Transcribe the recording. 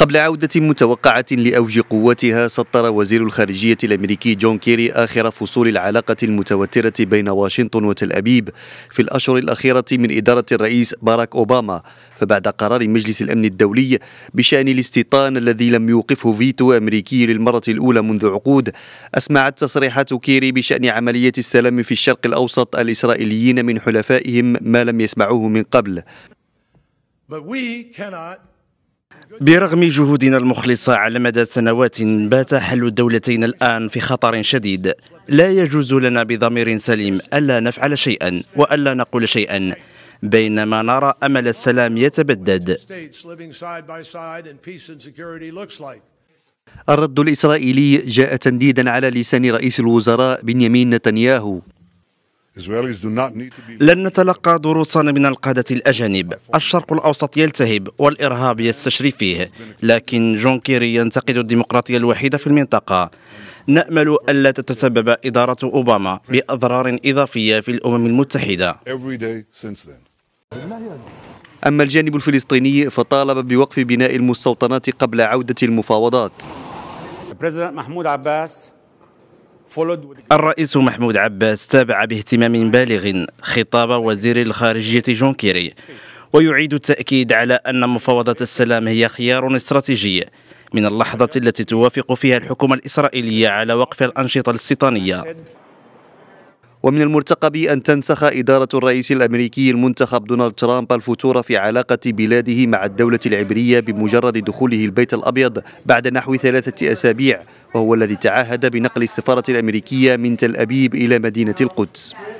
قبل عودة متوقعة لأوج قوتها سطر وزير الخارجية الأمريكي جون كيري آخر فصول العلاقة المتوترة بين واشنطن وتل أبيب في الأشهر الأخيرة من إدارة الرئيس باراك أوباما فبعد قرار مجلس الأمن الدولي بشأن الاستيطان الذي لم يوقفه فيتو أمريكي للمرة الأولى منذ عقود أسمعت تصريحات كيري بشأن عملية السلام في الشرق الأوسط الإسرائيليين من حلفائهم ما لم يسمعوه من قبل But we cannot برغم جهودنا المخلصة على مدى سنوات بات حل الدولتين الآن في خطر شديد لا يجوز لنا بضمير سليم ألا نفعل شيئا وألا نقول شيئا بينما نرى أمل السلام يتبدد الرد الإسرائيلي جاء تنديدا على لسان رئيس الوزراء بنيامين نتنياهو لن نتلقى دروسا من القادة الأجانب الشرق الأوسط يلتهب والإرهاب يستشري فيه لكن جون كيري ينتقد الديمقراطية الوحيدة في المنطقة نأمل ألا تتسبب إدارة أوباما بأضرار إضافية في الأمم المتحدة أما الجانب الفلسطيني فطالب بوقف بناء المستوطنات قبل عودة المفاوضات محمود عباس الرئيس محمود عباس تابع باهتمام بالغ خطاب وزير الخارجية جون كيري ويعيد التأكيد على أن مفاوضة السلام هي خيار استراتيجي من اللحظة التي توافق فيها الحكومة الإسرائيلية على وقف الأنشطة الاستيطانية ومن المرتقب أن تنسخ إدارة الرئيس الأمريكي المنتخب دونالد ترامب الفتور في علاقة بلاده مع الدولة العبرية بمجرد دخوله البيت الأبيض بعد نحو ثلاثة أسابيع وهو الذي تعهد بنقل السفارة الأمريكية من تل أبيب إلى مدينة القدس